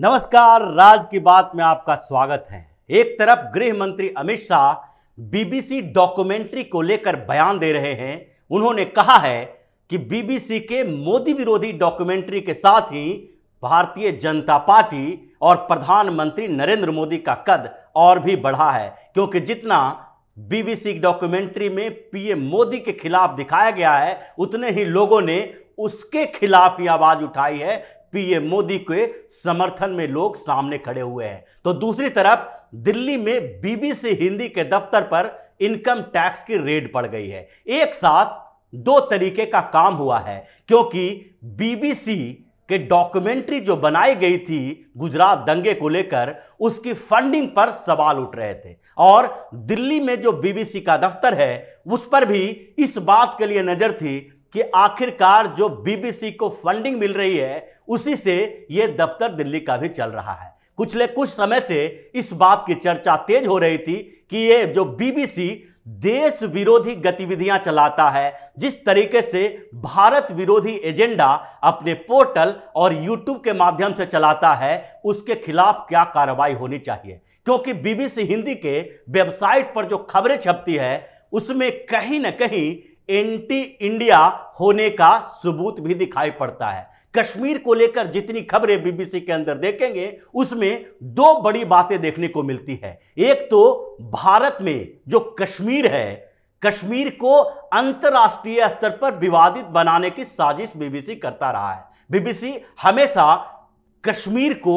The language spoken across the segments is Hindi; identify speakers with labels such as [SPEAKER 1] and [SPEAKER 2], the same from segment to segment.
[SPEAKER 1] नमस्कार राज की बात में आपका स्वागत है एक तरफ गृह मंत्री अमित शाह बीबीसी डॉक्यूमेंट्री को लेकर बयान दे रहे हैं उन्होंने कहा है कि बीबीसी के मोदी विरोधी डॉक्यूमेंट्री के साथ ही भारतीय जनता पार्टी और प्रधानमंत्री नरेंद्र मोदी का कद और भी बढ़ा है क्योंकि जितना बीबीसी डॉक्यूमेंट्री में पीएम मोदी के खिलाफ दिखाया गया है उतने ही लोगों ने उसके खिलाफ ही आवाज उठाई है पीएम मोदी के समर्थन में लोग सामने खड़े हुए हैं तो दूसरी तरफ दिल्ली में बीबीसी हिंदी के दफ्तर पर इनकम टैक्स की रेड पड़ गई है एक साथ दो तरीके का काम हुआ है क्योंकि बीबीसी के डॉक्यूमेंट्री जो बनाई गई थी गुजरात दंगे को लेकर उसकी फंडिंग पर सवाल उठ रहे थे और दिल्ली में जो बीबीसी का दफ्तर है उस पर भी इस बात के लिए नज़र थी कि आखिरकार जो बीबीसी को फंडिंग मिल रही है उसी से ये दफ्तर दिल्ली का भी चल रहा है ले कुछ समय से इस बात की चर्चा तेज हो रही थी कि ये जो बीबीसी देश विरोधी गतिविधियां चलाता है जिस तरीके से भारत विरोधी एजेंडा अपने पोर्टल और यूट्यूब के माध्यम से चलाता है उसके खिलाफ क्या कार्रवाई होनी चाहिए क्योंकि बीबीसी हिंदी के वेबसाइट पर जो खबरें छपती है उसमें कहीं ना कहीं एंटी इंडिया होने का सबूत भी दिखाई पड़ता है कश्मीर को लेकर जितनी खबरें बीबीसी के अंदर देखेंगे उसमें दो बड़ी बातें देखने को मिलती है एक तो भारत में जो कश्मीर है कश्मीर को अंतर्राष्ट्रीय स्तर पर विवादित बनाने की साजिश बीबीसी करता रहा है बीबीसी हमेशा कश्मीर को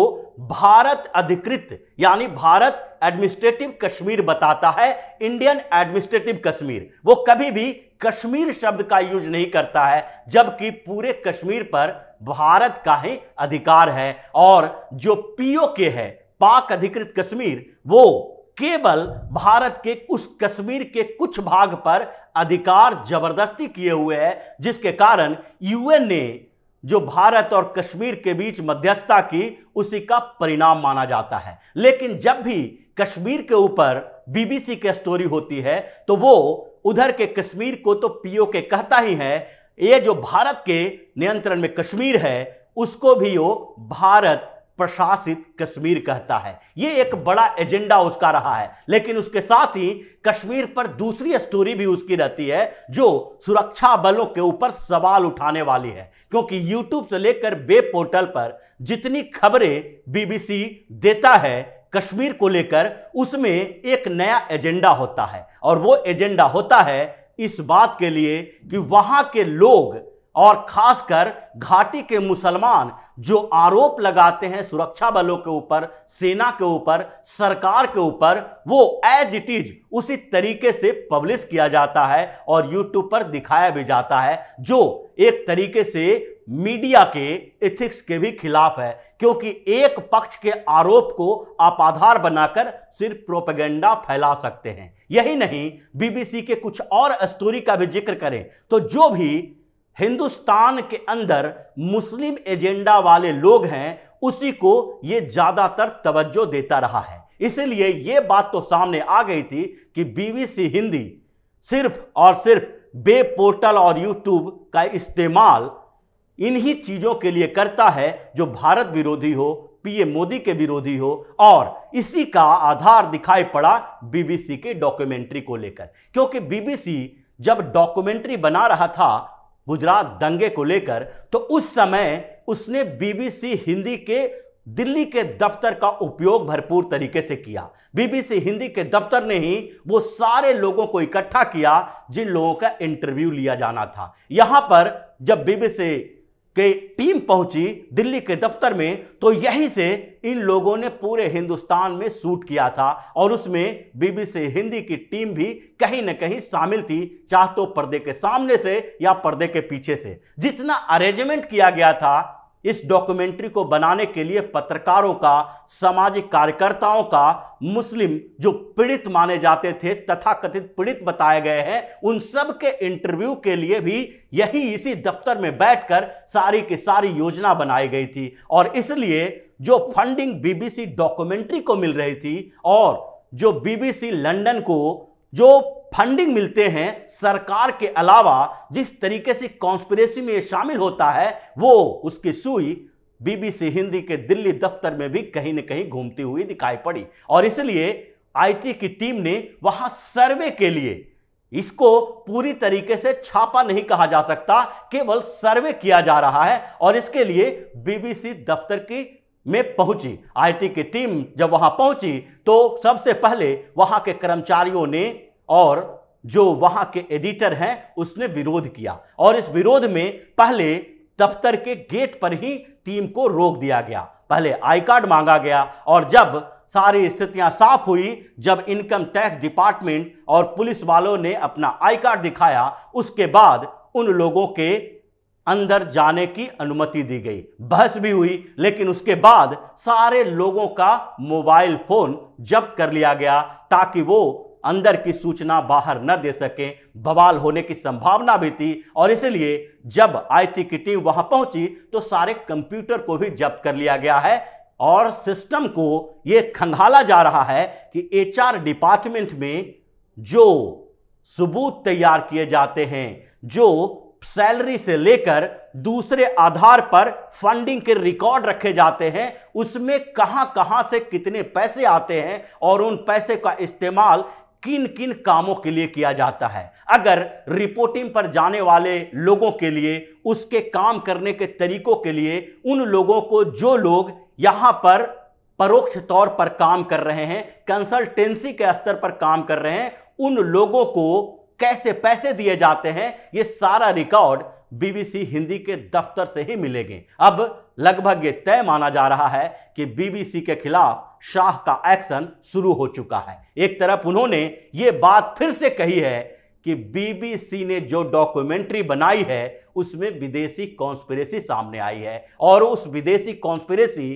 [SPEAKER 1] भारत अधिकृत यानी भारत एडमिनिस्ट्रेटिव कश्मीर बताता है इंडियन एडमिनिस्ट्रेटिव कश्मीर वो कभी भी कश्मीर शब्द का यूज नहीं करता है जबकि पूरे कश्मीर पर भारत का ही अधिकार है और जो पीओके है पाक अधिकृत कश्मीर वो केवल भारत के उस कश्मीर के कुछ भाग पर अधिकार जबरदस्ती किए हुए है जिसके कारण यूएन ने जो भारत और कश्मीर के बीच मध्यस्थता की उसी का परिणाम माना जाता है लेकिन जब भी कश्मीर के ऊपर बीबीसी की स्टोरी होती है तो वो उधर के कश्मीर को तो पीओ के कहता ही है ये जो भारत के नियंत्रण में कश्मीर है उसको भी वो भारत प्रशासित कश्मीर कहता है ये एक बड़ा एजेंडा उसका रहा है लेकिन उसके साथ ही कश्मीर पर दूसरी स्टोरी भी उसकी रहती है जो सुरक्षा बलों के ऊपर सवाल उठाने वाली है क्योंकि यूट्यूब से लेकर वेब पोर्टल पर जितनी खबरें बीबीसी देता है कश्मीर को लेकर उसमें एक नया एजेंडा होता है और वो एजेंडा होता है इस बात के लिए कि वहां के लोग और खासकर घाटी के मुसलमान जो आरोप लगाते हैं सुरक्षा बलों के ऊपर सेना के ऊपर सरकार के ऊपर वो एज इट इज उसी तरीके से पब्लिश किया जाता है और यूट्यूब पर दिखाया भी जाता है जो एक तरीके से मीडिया के एथिक्स के भी खिलाफ है क्योंकि एक पक्ष के आरोप को आप आधार बनाकर सिर्फ प्रोपेगेंडा फैला सकते हैं यही नहीं बीबीसी के कुछ और स्टोरी का भी जिक्र करें तो जो भी हिंदुस्तान के अंदर मुस्लिम एजेंडा वाले लोग हैं उसी को ये ज़्यादातर तवज्जो देता रहा है इसलिए ये बात तो सामने आ गई थी कि बीबीसी हिंदी सिर्फ और सिर्फ बे पोर्टल और यूट्यूब का इस्तेमाल इन्हीं चीज़ों के लिए करता है जो भारत विरोधी हो पीएम मोदी के विरोधी हो और इसी का आधार दिखाई पड़ा बीबीसी के डॉक्यूमेंट्री को लेकर क्योंकि बीबीसी जब डॉक्यूमेंट्री बना रहा था गुजरात दंगे को लेकर तो उस समय उसने बीबीसी हिंदी के दिल्ली के दफ्तर का उपयोग भरपूर तरीके से किया बीबीसी हिंदी के दफ्तर ने ही वो सारे लोगों को इकट्ठा किया जिन लोगों का इंटरव्यू लिया जाना था यहां पर जब बीबीसी के टीम पहुंची दिल्ली के दफ्तर में तो यहीं से इन लोगों ने पूरे हिंदुस्तान में शूट किया था और उसमें बीबीसी हिंदी की टीम भी कहीं ना कहीं शामिल थी चाहे तो पर्दे के सामने से या पर्दे के पीछे से जितना अरेंजमेंट किया गया था इस डॉक्यूमेंट्री को बनाने के लिए पत्रकारों का सामाजिक कार्यकर्ताओं का मुस्लिम जो पीड़ित माने जाते थे तथाकथित पीड़ित बताए गए हैं उन सब के इंटरव्यू के लिए भी यही इसी दफ्तर में बैठकर सारी की सारी योजना बनाई गई थी और इसलिए जो फंडिंग बीबीसी डॉक्यूमेंट्री को मिल रही थी और जो बीबीसी लंदन को जो फंडिंग मिलते हैं सरकार के अलावा जिस तरीके से कॉन्स्पिरेसी में शामिल होता है वो उसकी सुई बीबीसी हिंदी के दिल्ली दफ्तर में भी कहीं ना कहीं घूमती हुई दिखाई पड़ी और इसलिए आईटी की टीम ने वहां सर्वे के लिए इसको पूरी तरीके से छापा नहीं कहा जा सकता केवल सर्वे किया जा रहा है और इसके लिए बीबीसी दफ्तर की में पहुंची आईटी की टीम जब वहां पहुंची तो सबसे पहले वहां के कर्मचारियों ने और जो वहां के एडिटर हैं उसने विरोध किया और इस विरोध में पहले दफ्तर के गेट पर ही टीम को रोक दिया गया पहले आई कार्ड मांगा गया और जब सारी स्थितियां साफ हुई जब इनकम टैक्स डिपार्टमेंट और पुलिस वालों ने अपना आई कार्ड दिखाया उसके बाद उन लोगों के अंदर जाने की अनुमति दी गई बहस भी हुई लेकिन उसके बाद सारे लोगों का मोबाइल फोन जब्त कर लिया गया ताकि वो अंदर की सूचना बाहर न दे सकें बवाल होने की संभावना भी थी और इसलिए जब आईटी की टीम वहां पहुंची तो सारे कंप्यूटर को भी जब्त कर लिया गया है और सिस्टम को यह खंगाला जा रहा है कि एचआर डिपार्टमेंट में जो सबूत तैयार किए जाते हैं जो सैलरी से लेकर दूसरे आधार पर फंडिंग के रिकॉर्ड रखे जाते हैं उसमें कहां कहां से कितने पैसे आते हैं और उन पैसे का इस्तेमाल किन किन कामों के लिए किया जाता है अगर रिपोर्टिंग पर जाने वाले लोगों के लिए उसके काम करने के तरीकों के लिए उन लोगों को जो लोग यहाँ पर परोक्ष तौर पर काम कर रहे हैं कंसल्टेंसी के स्तर पर काम कर रहे हैं उन लोगों को कैसे पैसे दिए जाते हैं ये सारा रिकॉर्ड बीबीसी हिंदी के दफ्तर से ही मिलेंगे अब लगभग ये तय माना जा रहा है कि बीबीसी के खिलाफ शाह का एक्शन शुरू हो चुका है एक तरफ उन्होंने ये बात फिर से कही है कि बीबीसी ने जो डॉक्यूमेंट्री बनाई है उसमें विदेशी कॉन्स्पिरेसी सामने आई है और उस विदेशी कॉन्स्पिरेसी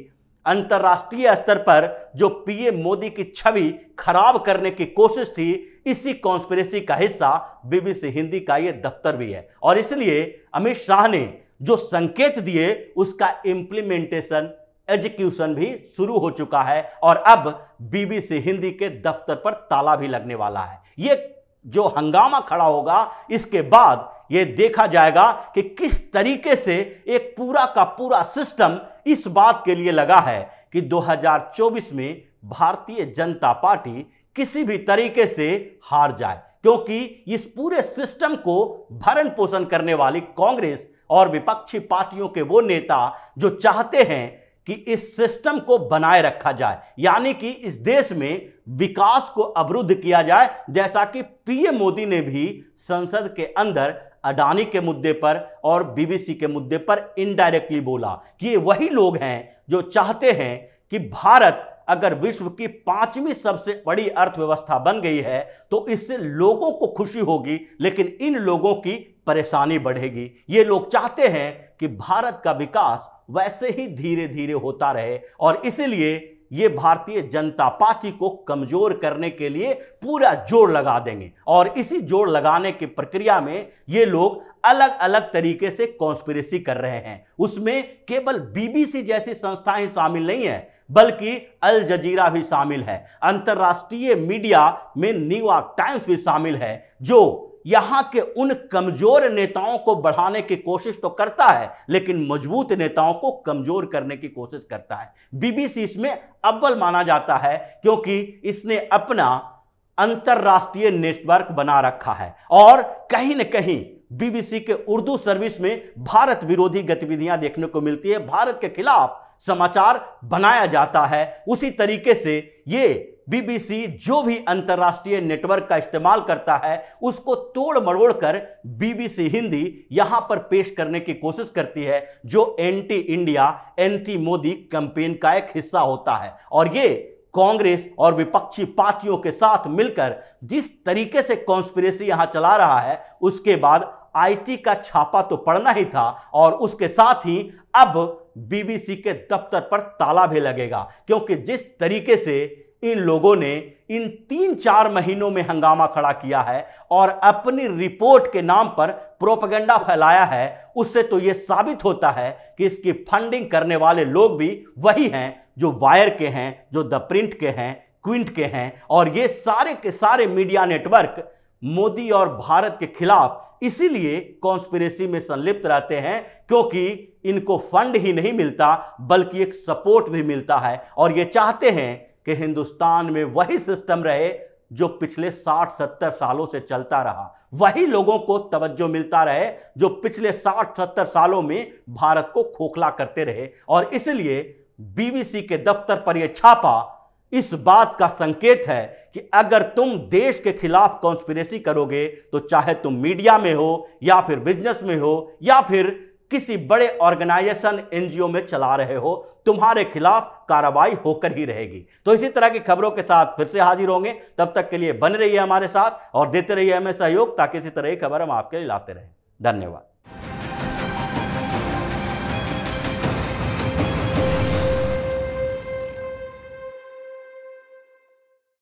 [SPEAKER 1] अंतर्राष्ट्रीय स्तर पर जो पीएम मोदी की छवि खराब करने की कोशिश थी इसी कॉन्स्पिरेसी का हिस्सा बीबीसी हिंदी का यह दफ्तर भी है और इसलिए अमित शाह ने जो संकेत दिए उसका इंप्लीमेंटेशन एग्जीक्यूशन भी शुरू हो चुका है और अब बीबीसी हिंदी के दफ्तर पर ताला भी लगने वाला है यह जो हंगामा खड़ा होगा इसके बाद यह देखा जाएगा कि किस तरीके से एक पूरा का पूरा सिस्टम इस बात के लिए लगा है कि 2024 में भारतीय जनता पार्टी किसी भी तरीके से हार जाए क्योंकि इस पूरे सिस्टम को भरण पोषण करने वाली कांग्रेस और विपक्षी पार्टियों के वो नेता जो चाहते हैं कि इस सिस्टम को बनाए रखा जाए यानी कि इस देश में विकास को अवरुद्ध किया जाए जैसा कि पीएम मोदी ने भी संसद के अंदर अडानी के मुद्दे पर और बीबीसी के मुद्दे पर इनडायरेक्टली बोला कि ये वही लोग हैं जो चाहते हैं कि भारत अगर विश्व की पांचवी सबसे बड़ी अर्थव्यवस्था बन गई है तो इससे लोगों को खुशी होगी लेकिन इन लोगों की परेशानी बढ़ेगी ये लोग चाहते हैं कि भारत का विकास वैसे ही धीरे धीरे होता रहे और इसीलिए ये भारतीय जनता पार्टी को कमजोर करने के लिए पूरा जोर लगा देंगे और इसी जोर लगाने की प्रक्रिया में ये लोग अलग अलग तरीके से कॉन्स्पिरेसी कर रहे हैं उसमें केवल बीबीसी जैसी संस्थाएं शामिल नहीं है बल्कि अल जजीरा भी शामिल है अंतर्राष्ट्रीय मीडिया में न्यूयॉर्क टाइम्स भी शामिल है जो यहां के उन कमजोर नेताओं को बढ़ाने की कोशिश तो करता है लेकिन मजबूत नेताओं को कमजोर करने की कोशिश करता है बीबीसी इसमें अव्वल माना जाता है क्योंकि इसने अपना अंतर्राष्ट्रीय नेटवर्क बना रखा है और कहीं न कहीं बीबीसी के उर्दू सर्विस में भारत विरोधी गतिविधियां देखने को मिलती है भारत के खिलाफ समाचार बनाया जाता है उसी तरीके से ये बीबीसी जो भी अंतर्राष्ट्रीय नेटवर्क का इस्तेमाल करता है उसको तोड़ मरोड़ कर बीबीसी हिंदी यहां पर पेश करने की कोशिश करती है जो anti India anti Modi campaign का एक हिस्सा होता है और ये कांग्रेस और विपक्षी पार्टियों के साथ मिलकर जिस तरीके से कॉन्स्पिरेसी यहां चला रहा है उसके बाद आईटी का छापा तो पड़ना ही था और उसके साथ ही अब बीबीसी के दफ्तर पर ताला भी लगेगा क्योंकि जिस तरीके से इन लोगों ने इन तीन चार महीनों में हंगामा खड़ा किया है और अपनी रिपोर्ट के नाम पर प्रोपगेंडा फैलाया है उससे तो ये साबित होता है कि इसकी फंडिंग करने वाले लोग भी वही हैं जो वायर के हैं जो द प्रिंट के हैं क्विंट के हैं और ये सारे के सारे मीडिया नेटवर्क मोदी और भारत के खिलाफ इसीलिए कॉन्स्पिरेसी में संलिप्त रहते हैं क्योंकि इनको फंड ही नहीं मिलता बल्कि एक सपोर्ट भी मिलता है और ये चाहते हैं कि हिंदुस्तान में वही सिस्टम रहे जो पिछले 60-70 सालों से चलता रहा वही लोगों को तवज्जो मिलता रहे जो पिछले 60-70 सालों में भारत को खोखला करते रहे और इसलिए बीबीसी के दफ्तर पर यह छापा इस बात का संकेत है कि अगर तुम देश के खिलाफ कॉन्स्पिरेसी करोगे तो चाहे तुम मीडिया में हो या फिर बिजनेस में हो या फिर किसी बड़े ऑर्गेनाइजेशन एनजीओ में चला रहे हो तुम्हारे खिलाफ कार्रवाई होकर ही रहेगी तो इसी तरह की खबरों के साथ फिर से हाजिर होंगे तब तक के लिए बन है हमारे साथ और देते रहिए हमें सहयोग ताकि इसी तरह की खबर हम आपके लिए लाते रहें धन्यवाद